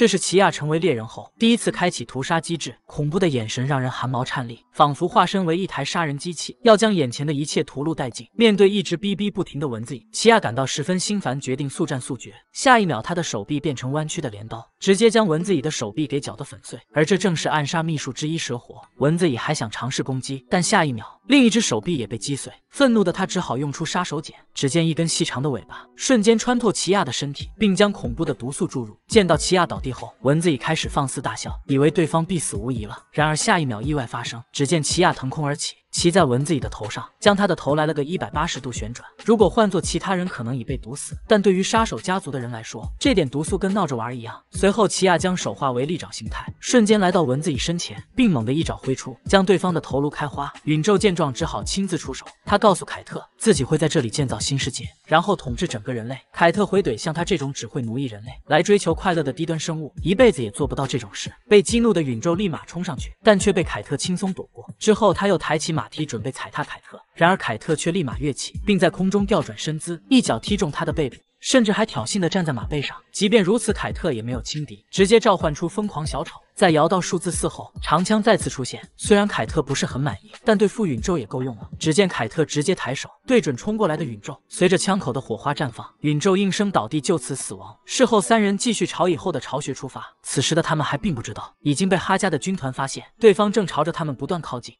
这是奇亚成为猎人后第一次开启屠杀机制，恐怖的眼神让人寒毛颤栗，仿佛化身为一台杀人机器，要将眼前的一切屠戮殆尽。面对一直逼逼不停的蚊子蚁，奇亚感到十分心烦，决定速战速决。下一秒，他的手臂变成弯曲的镰刀，直接将蚊子蚁的手臂给搅得粉碎。而这正是暗杀秘术之一——蛇活。蚊子蚁还想尝试攻击，但下一秒另一只手臂也被击碎，愤怒的他只好用出杀手锏。只见一根细长的尾巴瞬间穿透奇亚的身体，并将恐怖的毒素注入。见到奇亚倒地后，蚊子已开始放肆大笑，以为对方必死无疑了。然而下一秒意外发生，只见奇亚腾空而起。骑在蚊子蚁的头上，将他的头来了个一百八十度旋转。如果换做其他人，可能已被毒死，但对于杀手家族的人来说，这点毒素跟闹着玩一样。随后，奇亚将手化为利爪形态，瞬间来到蚊子蚁身前，并猛地一爪挥出，将对方的头颅开花。允宙见状，只好亲自出手。他告诉凯特，自己会在这里建造新世界，然后统治整个人类。凯特回怼，像他这种只会奴役人类来追求快乐的低端生物，一辈子也做不到这种事。被激怒的允宙立马冲上去，但却被凯特轻松躲过。之后，他又抬起马。马蹄准备踩踏凯特，然而凯特却立马跃起，并在空中调转身姿，一脚踢中他的背部，甚至还挑衅的站在马背上。即便如此，凯特也没有轻敌，直接召唤出疯狂小丑，在摇到数字四后，长枪再次出现。虽然凯特不是很满意，但对付陨宙也够用了。只见凯特直接抬手对准冲过来的陨宙，随着枪口的火花绽放，陨宙应声倒地，就此死亡。事后三人继续朝以后的巢穴出发，此时的他们还并不知道已经被哈加的军团发现，对方正朝着他们不断靠近。